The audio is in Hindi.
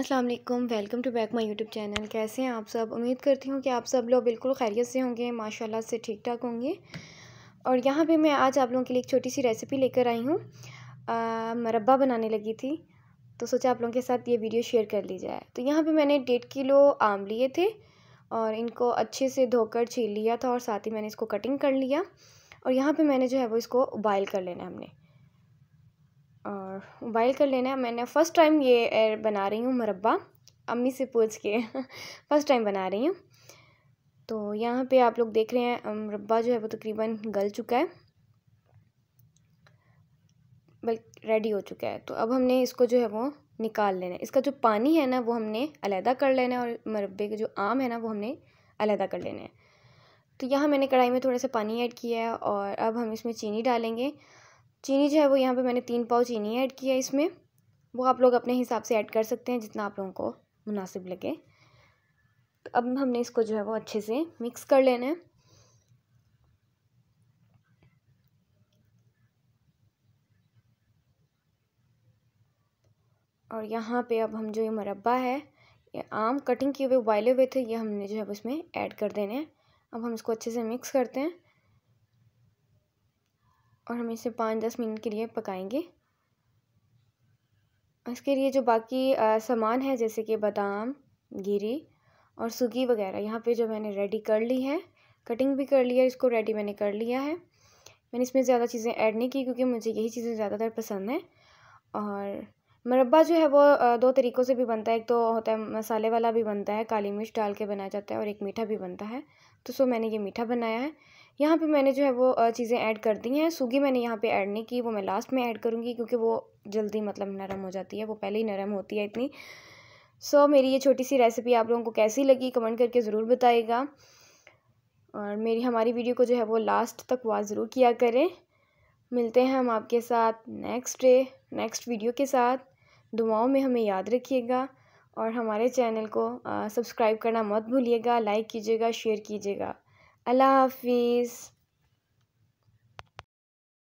अस्सलाम वालेकुम welcome to back my YouTube channel कैसे हैं आप सब उम्मीद करती हूँ कि आप सब लोग बिल्कुल खैरियत से होंगे माशाल्लाह से ठीक ठाक होंगे और यहाँ पे मैं आज आप लोगों के लिए एक छोटी सी रेसिपी लेकर आई हूँ मरबा बनाने लगी थी तो सोचा आप लोगों के साथ ये वीडियो शेयर कर ली जाए तो यहाँ पर मैंने डेढ़ किलो आम लिए थे और इनको अच्छे से धोकर छील लिया था और साथ ही मैंने इसको कटिंग कर लिया और यहाँ पर मैंने जो है वो इसको उबाइल कर लेना हमने और बॉयल कर लेना है मैंने फ़र्स्ट टाइम ये बना रही हूँ मुरब्बा अम्मी से पूछ के फ़र्स्ट टाइम बना रही हूँ तो यहाँ पे आप लोग देख रहे हैं मुरब्बा जो है वो तकरीबन गल चुका है बल्कि रेडी हो चुका है तो अब हमने इसको जो है वो निकाल लेना है इसका जो पानी है ना वो हमने अलहदा कर लेना है और मुरबे के जो आम है ना वो हमने अलहदा कर लेना है तो यहाँ मैंने कढ़ाई में थोड़ा सा पानी ऐड किया है और अब हम इसमें चीनी डालेंगे चीनी जो है वो यहाँ पे मैंने तीन पाव चीनी ऐड किया इसमें वो आप लोग अपने हिसाब से ऐड कर सकते हैं जितना आप लोगों को मुनासिब लगे तो अब हमने इसको जो है वो अच्छे से मिक्स कर लेना है और यहाँ पे अब हम जो ये मरबा है ये आम कटिंग किए हुए उबाले हुए थे ये हमने जो है इसमें ऐड कर देने हैं अब हम इसको अच्छे से मिक्स करते हैं और हम इसे पाँच दस मिनट के लिए पकाएंगे इसके लिए जो बाकी सामान है जैसे कि बादाम गिरी और सूगी वगैरह यहाँ पे जो मैंने रेडी कर ली है कटिंग भी कर ली है इसको रेडी मैंने कर लिया है मैंने इसमें ज़्यादा चीज़ें ऐड नहीं की क्योंकि मुझे यही चीज़ें ज़्यादातर पसंद हैं और मरबा जो है वो दो तरीक़ों से भी बनता है एक तो होता है मसाले वाला भी बनता है काली मिर्च डाल के बनाया जाता है और एक मीठा भी बनता है तो सो मैंने ये मीठा बनाया है यहाँ पे मैंने जो है वो चीज़ें ऐड कर दी हैं सूगी मैंने यहाँ पे ऐड नहीं की वो मैं लास्ट में ऐड करूँगी क्योंकि वो जल्दी मतलब नरम हो जाती है वो पहले ही नरम होती है इतनी सो so, मेरी ये छोटी सी रेसिपी आप लोगों को कैसी लगी कमेंट करके ज़रूर बताइएगा और मेरी हमारी वीडियो को जो है वो लास्ट तक वॉच ज़रूर किया करें मिलते हैं हम आपके साथ नेक्स्ट डे नेक्स्ट वीडियो के साथ दुआओं में हमें याद रखिएगा और हमारे चैनल को सब्सक्राइब करना मत भूलिएगा लाइक कीजिएगा शेयर कीजिएगा अल्लाह हाफ़िज़